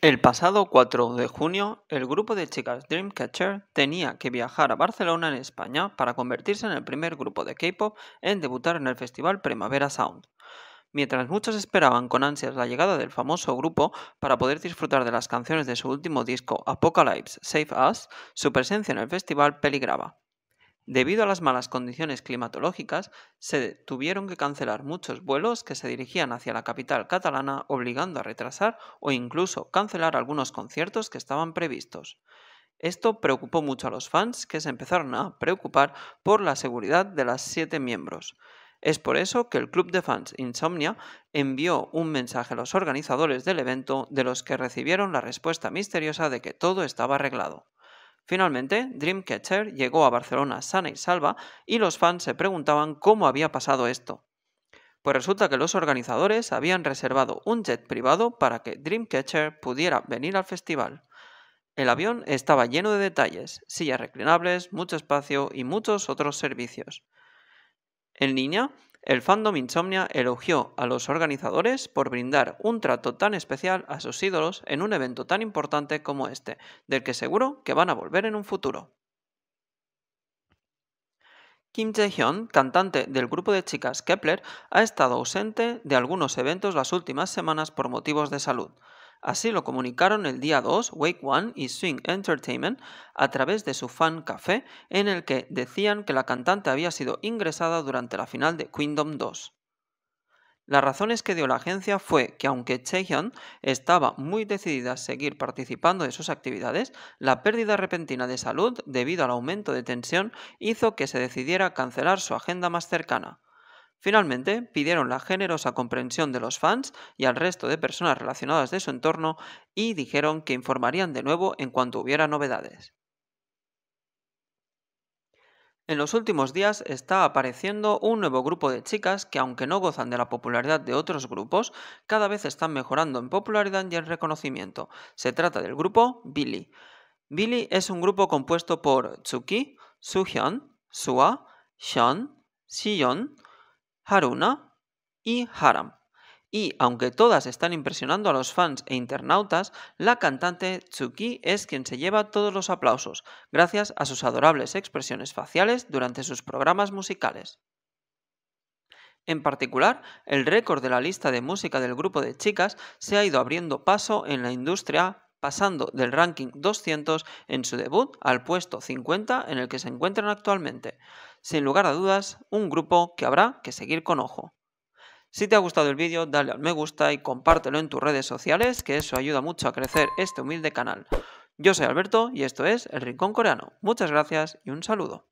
El pasado 4 de junio, el grupo de chicas Dreamcatcher tenía que viajar a Barcelona, en España, para convertirse en el primer grupo de K-pop en debutar en el festival Primavera Sound. Mientras muchos esperaban con ansias la llegada del famoso grupo para poder disfrutar de las canciones de su último disco Apocalypse Save Us, su presencia en el festival peligraba. Debido a las malas condiciones climatológicas, se tuvieron que cancelar muchos vuelos que se dirigían hacia la capital catalana, obligando a retrasar o incluso cancelar algunos conciertos que estaban previstos. Esto preocupó mucho a los fans, que se empezaron a preocupar por la seguridad de las siete miembros. Es por eso que el club de fans Insomnia envió un mensaje a los organizadores del evento, de los que recibieron la respuesta misteriosa de que todo estaba arreglado. Finalmente, Dreamcatcher llegó a Barcelona sana y salva y los fans se preguntaban cómo había pasado esto. Pues resulta que los organizadores habían reservado un jet privado para que Dreamcatcher pudiera venir al festival. El avión estaba lleno de detalles, sillas reclinables, mucho espacio y muchos otros servicios. En línea, el fandom Insomnia elogió a los organizadores por brindar un trato tan especial a sus ídolos en un evento tan importante como este, del que seguro que van a volver en un futuro. Kim Jae-hyun, cantante del grupo de chicas Kepler, ha estado ausente de algunos eventos las últimas semanas por motivos de salud. Así lo comunicaron el día 2 Wake One y Swing Entertainment a través de su fan café en el que decían que la cantante había sido ingresada durante la final de Kingdom 2. Las razones que dio la agencia fue que aunque Chaehyun estaba muy decidida a seguir participando de sus actividades, la pérdida repentina de salud debido al aumento de tensión hizo que se decidiera cancelar su agenda más cercana. Finalmente, pidieron la generosa comprensión de los fans y al resto de personas relacionadas de su entorno y dijeron que informarían de nuevo en cuanto hubiera novedades. En los últimos días está apareciendo un nuevo grupo de chicas que, aunque no gozan de la popularidad de otros grupos, cada vez están mejorando en popularidad y en reconocimiento. Se trata del grupo Billy. Billy es un grupo compuesto por Tsuki, Suhyun, Sua, Sean, y Haruna y Haram. Y aunque todas están impresionando a los fans e internautas, la cantante Tsuki es quien se lleva todos los aplausos, gracias a sus adorables expresiones faciales durante sus programas musicales. En particular, el récord de la lista de música del grupo de chicas se ha ido abriendo paso en la industria pasando del ranking 200 en su debut al puesto 50 en el que se encuentran actualmente. Sin lugar a dudas, un grupo que habrá que seguir con ojo. Si te ha gustado el vídeo, dale al me gusta y compártelo en tus redes sociales, que eso ayuda mucho a crecer este humilde canal. Yo soy Alberto y esto es El Rincón Coreano. Muchas gracias y un saludo.